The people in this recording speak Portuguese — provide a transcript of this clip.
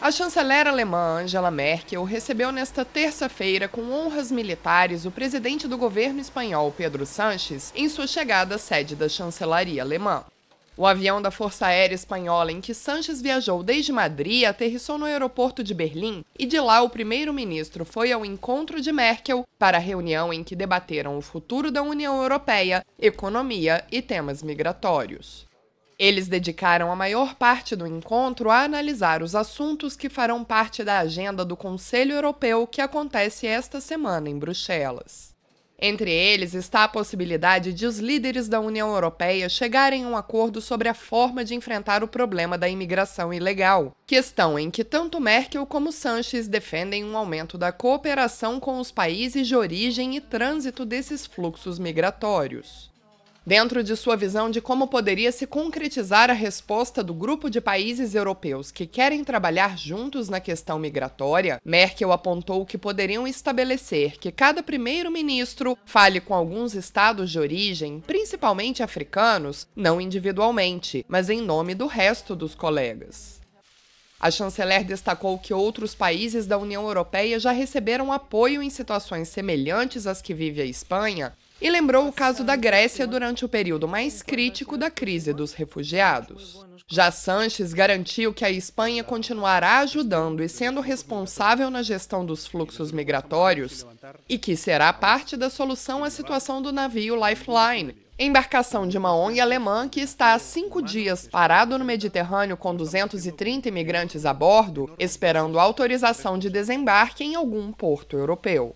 A chanceler alemã Angela Merkel recebeu nesta terça-feira com honras militares o presidente do governo espanhol Pedro Sánchez em sua chegada à sede da chancelaria alemã. O avião da Força Aérea Espanhola em que Sánchez viajou desde Madrid aterrissou no aeroporto de Berlim e de lá o primeiro-ministro foi ao encontro de Merkel para a reunião em que debateram o futuro da União Europeia, economia e temas migratórios. Eles dedicaram a maior parte do encontro a analisar os assuntos que farão parte da agenda do Conselho Europeu que acontece esta semana em Bruxelas. Entre eles está a possibilidade de os líderes da União Europeia chegarem a um acordo sobre a forma de enfrentar o problema da imigração ilegal, questão em que tanto Merkel como Sanches defendem um aumento da cooperação com os países de origem e trânsito desses fluxos migratórios. Dentro de sua visão de como poderia se concretizar a resposta do grupo de países europeus que querem trabalhar juntos na questão migratória, Merkel apontou que poderiam estabelecer que cada primeiro-ministro fale com alguns estados de origem, principalmente africanos, não individualmente, mas em nome do resto dos colegas. A chanceler destacou que outros países da União Europeia já receberam apoio em situações semelhantes às que vive a Espanha e lembrou o caso da Grécia durante o período mais crítico da crise dos refugiados. Já Sanches garantiu que a Espanha continuará ajudando e sendo responsável na gestão dos fluxos migratórios e que será parte da solução à situação do navio Lifeline, embarcação de uma ONG alemã que está há cinco dias parado no Mediterrâneo com 230 imigrantes a bordo, esperando autorização de desembarque em algum porto europeu.